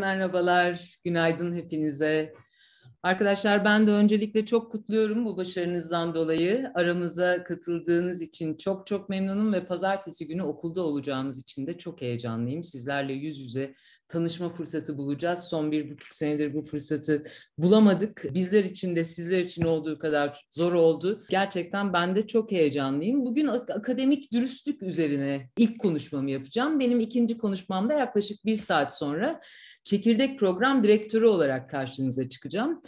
Merhabalar, günaydın hepinize. Arkadaşlar ben de öncelikle çok kutluyorum bu başarınızdan dolayı. Aramıza katıldığınız için çok çok memnunum ve pazartesi günü okulda olacağımız için de çok heyecanlıyım. Sizlerle yüz yüze tanışma fırsatı bulacağız. Son bir buçuk senedir bu fırsatı bulamadık. Bizler için de sizler için olduğu kadar zor oldu. Gerçekten ben de çok heyecanlıyım. Bugün ak- akademik dürüstlük üzerine ilk konuşmamı yapacağım. Benim ikinci konuşmamda yaklaşık bir saat sonra çekirdek program direktörü olarak karşınıza çıkacağım.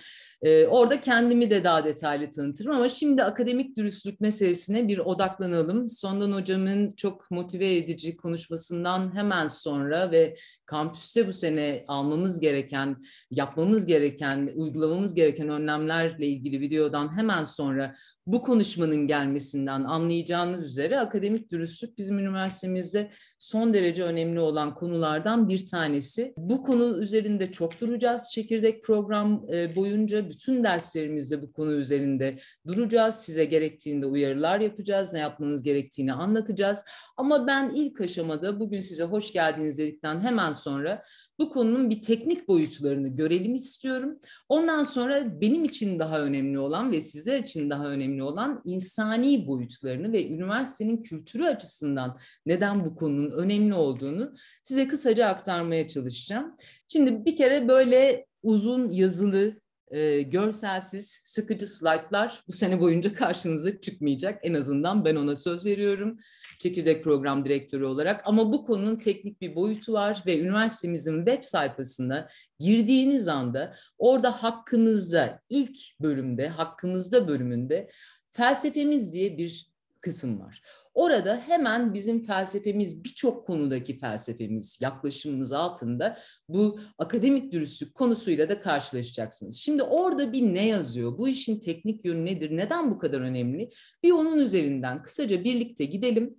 E, orada kendimi de daha detaylı tanıtırım ama şimdi akademik dürüstlük meselesine bir odaklanalım. Sondan hocamın çok motive edici konuşmasından hemen sonra ve kampüste bu sene almamız gereken, yapmamız gereken, uygulamamız gereken önlemlerle ilgili videodan hemen sonra bu konuşmanın gelmesinden anlayacağınız üzere akademik dürüstlük bizim üniversitemizde son derece önemli olan konulardan bir tanesi. Bu konu üzerinde çok duracağız. Çekirdek program boyunca bütün derslerimizde bu konu üzerinde duracağız. Size gerektiğinde uyarılar yapacağız. Ne yapmanız gerektiğini anlatacağız. Ama ben ilk aşamada bugün size hoş geldiniz dedikten hemen sonra bu konunun bir teknik boyutlarını görelim istiyorum. Ondan sonra benim için daha önemli olan ve sizler için daha önemli olan insani boyutlarını ve üniversitenin kültürü açısından neden bu konunun önemli olduğunu size kısaca aktarmaya çalışacağım. Şimdi bir kere böyle uzun yazılı ee, görselsiz, sıkıcı slaytlar bu sene boyunca karşınıza çıkmayacak. En azından ben ona söz veriyorum çekirdek program direktörü olarak. Ama bu konunun teknik bir boyutu var ve üniversitemizin web sayfasına girdiğiniz anda orada hakkımızda ilk bölümde, hakkımızda bölümünde felsefemiz diye bir kısım var. Orada hemen bizim felsefemiz birçok konudaki felsefemiz, yaklaşımımız altında bu akademik dürüstlük konusuyla da karşılaşacaksınız. Şimdi orada bir ne yazıyor? Bu işin teknik yönü nedir? Neden bu kadar önemli? Bir onun üzerinden kısaca birlikte gidelim.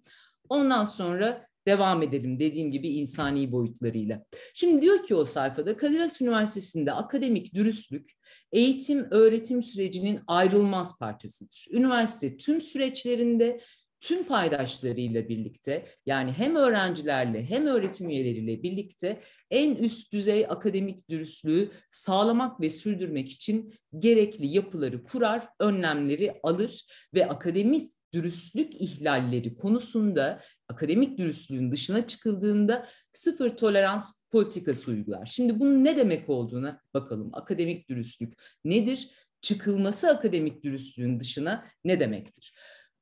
Ondan sonra devam edelim dediğim gibi insani boyutlarıyla. Şimdi diyor ki o sayfada Kadir Has Üniversitesi'nde akademik dürüstlük eğitim öğretim sürecinin ayrılmaz parçasıdır. Üniversite tüm süreçlerinde tüm paydaşlarıyla birlikte yani hem öğrencilerle hem öğretim üyeleriyle birlikte en üst düzey akademik dürüstlüğü sağlamak ve sürdürmek için gerekli yapıları kurar, önlemleri alır ve akademik dürüstlük ihlalleri konusunda akademik dürüstlüğün dışına çıkıldığında sıfır tolerans politikası uygular. Şimdi bunun ne demek olduğuna bakalım. Akademik dürüstlük nedir? Çıkılması akademik dürüstlüğün dışına ne demektir?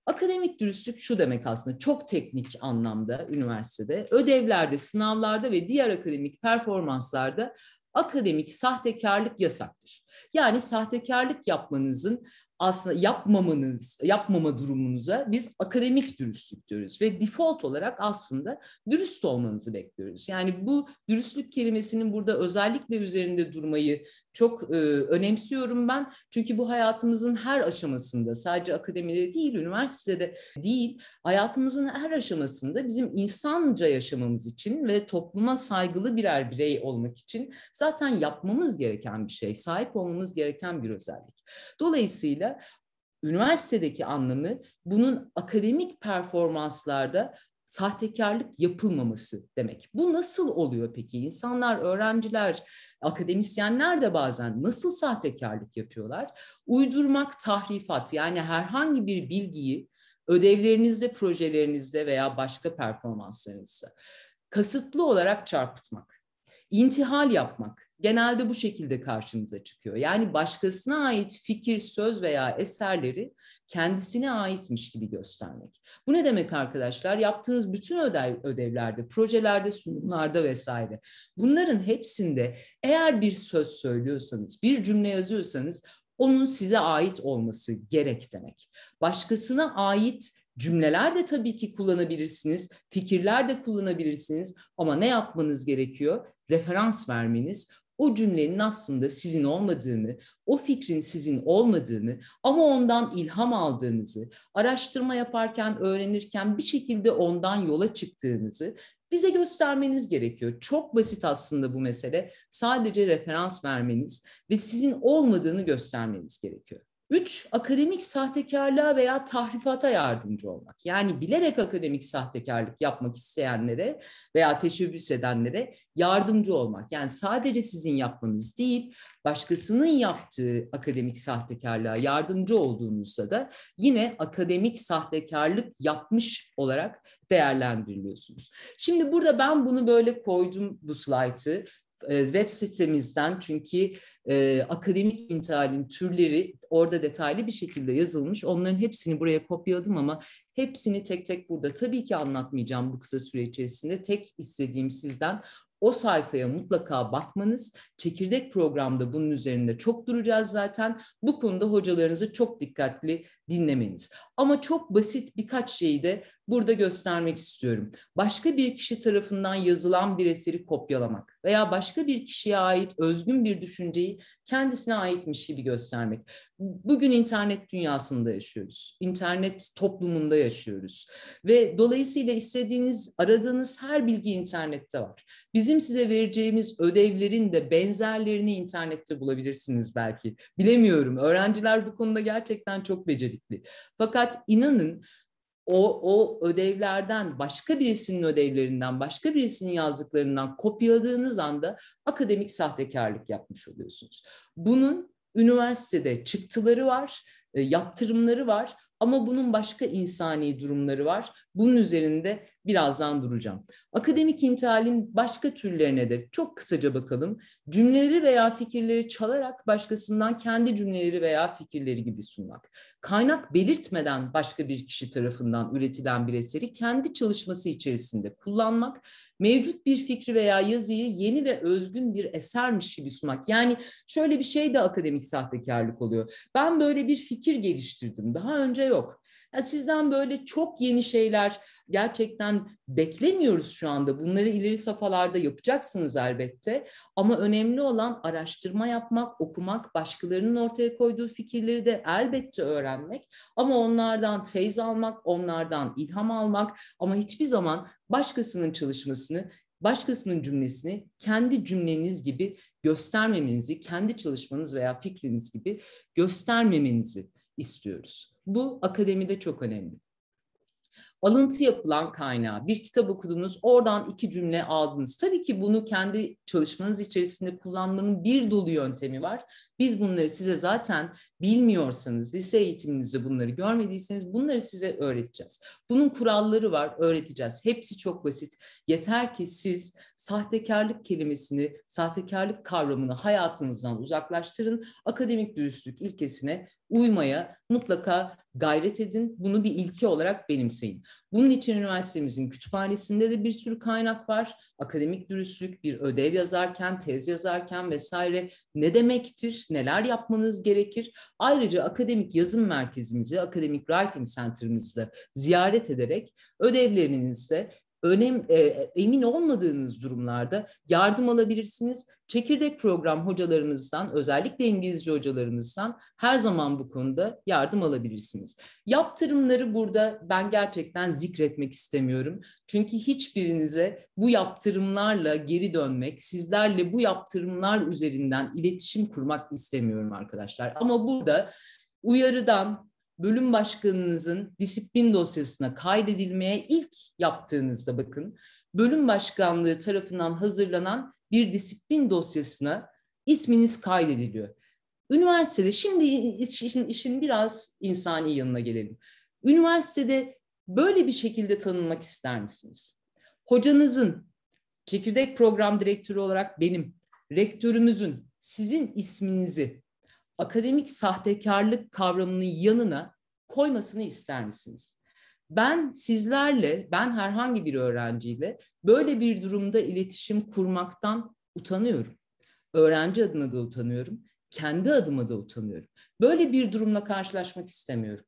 Akademik dürüstlük şu demek aslında çok teknik anlamda üniversitede, ödevlerde, sınavlarda ve diğer akademik performanslarda akademik sahtekarlık yasaktır. Yani sahtekarlık yapmanızın aslında yapmamanız, yapmama durumunuza biz akademik dürüstlük diyoruz ve default olarak aslında dürüst olmanızı bekliyoruz. Yani bu dürüstlük kelimesinin burada özellikle üzerinde durmayı çok e, önemsiyorum ben. Çünkü bu hayatımızın her aşamasında sadece akademide değil, üniversitede değil, hayatımızın her aşamasında bizim insanca yaşamamız için ve topluma saygılı birer birey olmak için zaten yapmamız gereken bir şey, sahip olmamız gereken bir özellik. Dolayısıyla üniversitedeki anlamı bunun akademik performanslarda sahtekarlık yapılmaması demek. Bu nasıl oluyor peki? İnsanlar, öğrenciler, akademisyenler de bazen nasıl sahtekarlık yapıyorlar? Uydurmak tahrifat yani herhangi bir bilgiyi ödevlerinizde, projelerinizde veya başka performanslarınızda kasıtlı olarak çarpıtmak, intihal yapmak, genelde bu şekilde karşımıza çıkıyor. Yani başkasına ait fikir, söz veya eserleri kendisine aitmiş gibi göstermek. Bu ne demek arkadaşlar? Yaptığınız bütün ödev, ödevlerde, projelerde, sunumlarda vesaire. Bunların hepsinde eğer bir söz söylüyorsanız, bir cümle yazıyorsanız onun size ait olması gerek demek. Başkasına ait Cümleler de tabii ki kullanabilirsiniz, fikirler de kullanabilirsiniz ama ne yapmanız gerekiyor? Referans vermeniz, o cümlenin aslında sizin olmadığını, o fikrin sizin olmadığını ama ondan ilham aldığınızı, araştırma yaparken, öğrenirken bir şekilde ondan yola çıktığınızı bize göstermeniz gerekiyor. Çok basit aslında bu mesele. Sadece referans vermeniz ve sizin olmadığını göstermeniz gerekiyor. Üç, akademik sahtekarlığa veya tahrifata yardımcı olmak. Yani bilerek akademik sahtekarlık yapmak isteyenlere veya teşebbüs edenlere yardımcı olmak. Yani sadece sizin yapmanız değil, başkasının yaptığı akademik sahtekarlığa yardımcı olduğunuzda da yine akademik sahtekarlık yapmış olarak değerlendiriliyorsunuz. Şimdi burada ben bunu böyle koydum bu slaytı. E, web sitemizden çünkü e, akademik intihalin türleri orada detaylı bir şekilde yazılmış. Onların hepsini buraya kopyaladım ama hepsini tek tek burada tabii ki anlatmayacağım bu kısa süre içerisinde. Tek istediğim sizden o sayfaya mutlaka bakmanız. Çekirdek programda bunun üzerinde çok duracağız zaten. Bu konuda hocalarınızı çok dikkatli dinlemeniz. Ama çok basit birkaç şeyi de burada göstermek istiyorum. Başka bir kişi tarafından yazılan bir eseri kopyalamak veya başka bir kişiye ait özgün bir düşünceyi kendisine aitmiş gibi göstermek. Bugün internet dünyasında yaşıyoruz. İnternet toplumunda yaşıyoruz. Ve dolayısıyla istediğiniz, aradığınız her bilgi internette var. Bizim bizim size vereceğimiz ödevlerin de benzerlerini internette bulabilirsiniz belki. Bilemiyorum. Öğrenciler bu konuda gerçekten çok becerikli. Fakat inanın o, o ödevlerden başka birisinin ödevlerinden başka birisinin yazdıklarından kopyaladığınız anda akademik sahtekarlık yapmış oluyorsunuz. Bunun üniversitede çıktıları var, e, yaptırımları var ama bunun başka insani durumları var. Bunun üzerinde birazdan duracağım. Akademik intihalin başka türlerine de çok kısaca bakalım. Cümleleri veya fikirleri çalarak başkasından kendi cümleleri veya fikirleri gibi sunmak. Kaynak belirtmeden başka bir kişi tarafından üretilen bir eseri kendi çalışması içerisinde kullanmak. Mevcut bir fikri veya yazıyı yeni ve özgün bir esermiş gibi sunmak. Yani şöyle bir şey de akademik sahtekarlık oluyor. Ben böyle bir fikir geliştirdim. Daha önce yok yani sizden böyle çok yeni şeyler gerçekten beklemiyoruz şu anda. Bunları ileri safhalarda yapacaksınız elbette. Ama önemli olan araştırma yapmak, okumak, başkalarının ortaya koyduğu fikirleri de elbette öğrenmek. Ama onlardan feyz almak, onlardan ilham almak ama hiçbir zaman başkasının çalışmasını başkasının cümlesini kendi cümleniz gibi göstermemenizi, kendi çalışmanız veya fikriniz gibi göstermemenizi istiyoruz. Bu akademide çok önemli alıntı yapılan kaynağı, bir kitap okudunuz, oradan iki cümle aldınız. Tabii ki bunu kendi çalışmanız içerisinde kullanmanın bir dolu yöntemi var. Biz bunları size zaten bilmiyorsanız, lise eğitiminizde bunları görmediyseniz bunları size öğreteceğiz. Bunun kuralları var, öğreteceğiz. Hepsi çok basit. Yeter ki siz sahtekarlık kelimesini, sahtekarlık kavramını hayatınızdan uzaklaştırın. Akademik dürüstlük ilkesine uymaya mutlaka gayret edin. Bunu bir ilke olarak benimseyin. Bunun için üniversitemizin kütüphanesinde de bir sürü kaynak var. Akademik dürüstlük, bir ödev yazarken, tez yazarken vesaire ne demektir, neler yapmanız gerekir? Ayrıca akademik yazım merkezimizi, akademik writing center'ımızı ziyaret ederek ödevlerinizde önem e, emin olmadığınız durumlarda yardım alabilirsiniz. Çekirdek program hocalarımızdan, özellikle İngilizce hocalarımızdan her zaman bu konuda yardım alabilirsiniz. Yaptırımları burada ben gerçekten zikretmek istemiyorum. Çünkü hiçbirinize bu yaptırımlarla geri dönmek, sizlerle bu yaptırımlar üzerinden iletişim kurmak istemiyorum arkadaşlar. Ama burada uyarıdan, bölüm başkanınızın disiplin dosyasına kaydedilmeye ilk yaptığınızda bakın bölüm başkanlığı tarafından hazırlanan bir disiplin dosyasına isminiz kaydediliyor. Üniversitede şimdi işin, işin biraz insani yanına gelelim. Üniversitede böyle bir şekilde tanınmak ister misiniz? Hocanızın, çekirdek program direktörü olarak benim, rektörümüzün sizin isminizi akademik sahtekarlık kavramının yanına koymasını ister misiniz? Ben sizlerle, ben herhangi bir öğrenciyle böyle bir durumda iletişim kurmaktan utanıyorum. Öğrenci adına da utanıyorum, kendi adıma da utanıyorum. Böyle bir durumla karşılaşmak istemiyorum.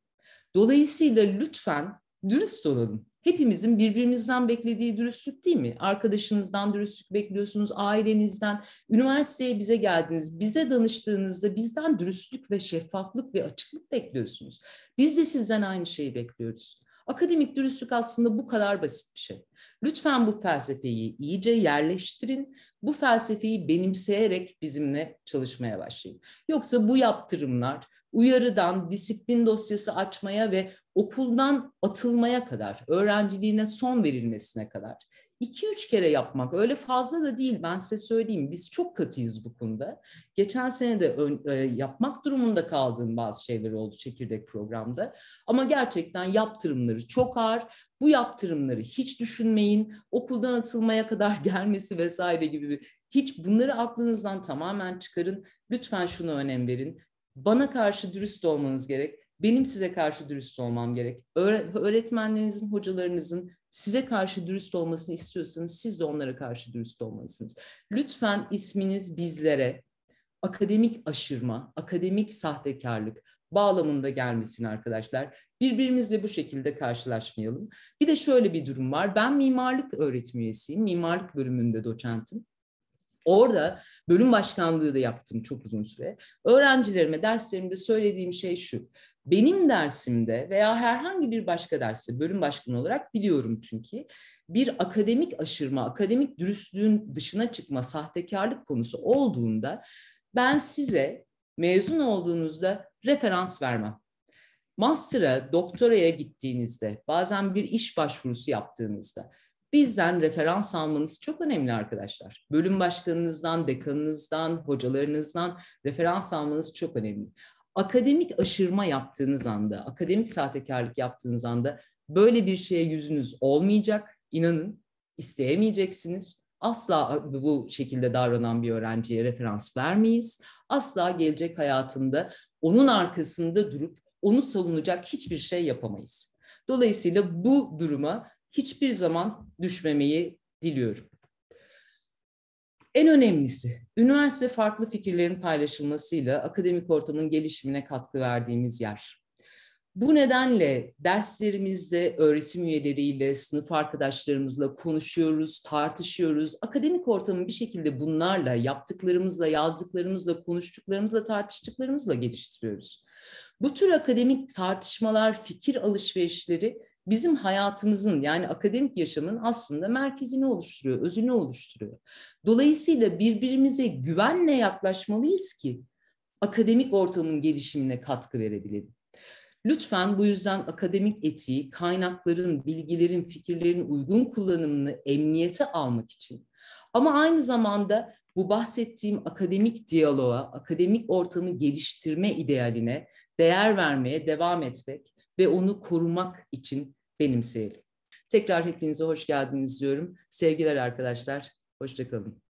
Dolayısıyla lütfen dürüst olalım hepimizin birbirimizden beklediği dürüstlük değil mi? Arkadaşınızdan dürüstlük bekliyorsunuz, ailenizden, üniversiteye bize geldiniz, bize danıştığınızda bizden dürüstlük ve şeffaflık ve açıklık bekliyorsunuz. Biz de sizden aynı şeyi bekliyoruz. Akademik dürüstlük aslında bu kadar basit bir şey. Lütfen bu felsefeyi iyice yerleştirin. Bu felsefeyi benimseyerek bizimle çalışmaya başlayın. Yoksa bu yaptırımlar uyarıdan disiplin dosyası açmaya ve okuldan atılmaya kadar, öğrenciliğine son verilmesine kadar iki üç kere yapmak öyle fazla da değil ben size söyleyeyim biz çok katıyız bu konuda. Geçen sene de ön, e, yapmak durumunda kaldığım bazı şeyler oldu çekirdek programda ama gerçekten yaptırımları çok ağır. Bu yaptırımları hiç düşünmeyin okuldan atılmaya kadar gelmesi vesaire gibi hiç bunları aklınızdan tamamen çıkarın. Lütfen şunu önem verin. Bana karşı dürüst olmanız gerek benim size karşı dürüst olmam gerek. Öğretmenlerinizin, hocalarınızın size karşı dürüst olmasını istiyorsanız siz de onlara karşı dürüst olmalısınız. Lütfen isminiz bizlere akademik aşırma, akademik sahtekarlık bağlamında gelmesin arkadaşlar. Birbirimizle bu şekilde karşılaşmayalım. Bir de şöyle bir durum var. Ben mimarlık öğretim üyesiyim. Mimarlık bölümünde doçentim. Orada bölüm başkanlığı da yaptım çok uzun süre. Öğrencilerime derslerimde söylediğim şey şu benim dersimde veya herhangi bir başka derste bölüm başkanı olarak biliyorum çünkü bir akademik aşırma, akademik dürüstlüğün dışına çıkma, sahtekarlık konusu olduğunda ben size mezun olduğunuzda referans vermem. Master'a, doktoraya gittiğinizde, bazen bir iş başvurusu yaptığınızda bizden referans almanız çok önemli arkadaşlar. Bölüm başkanınızdan, dekanınızdan, hocalarınızdan referans almanız çok önemli akademik aşırma yaptığınız anda, akademik sahtekarlık yaptığınız anda böyle bir şeye yüzünüz olmayacak. İnanın isteyemeyeceksiniz. Asla bu şekilde davranan bir öğrenciye referans vermeyiz. Asla gelecek hayatında onun arkasında durup onu savunacak hiçbir şey yapamayız. Dolayısıyla bu duruma hiçbir zaman düşmemeyi diliyorum. En önemlisi, üniversite farklı fikirlerin paylaşılmasıyla akademik ortamın gelişimine katkı verdiğimiz yer. Bu nedenle derslerimizde öğretim üyeleriyle, sınıf arkadaşlarımızla konuşuyoruz, tartışıyoruz. Akademik ortamı bir şekilde bunlarla, yaptıklarımızla, yazdıklarımızla, konuştuklarımızla, tartıştıklarımızla geliştiriyoruz. Bu tür akademik tartışmalar, fikir alışverişleri bizim hayatımızın yani akademik yaşamın aslında merkezini oluşturuyor, özünü oluşturuyor. Dolayısıyla birbirimize güvenle yaklaşmalıyız ki akademik ortamın gelişimine katkı verebilelim. Lütfen bu yüzden akademik etiği, kaynakların, bilgilerin, fikirlerin uygun kullanımını emniyete almak için ama aynı zamanda bu bahsettiğim akademik diyaloğa, akademik ortamı geliştirme idealine değer vermeye devam etmek ve onu korumak için benimseyelim. Tekrar hepinize hoş geldiniz diyorum. Sevgiler arkadaşlar, hoşçakalın.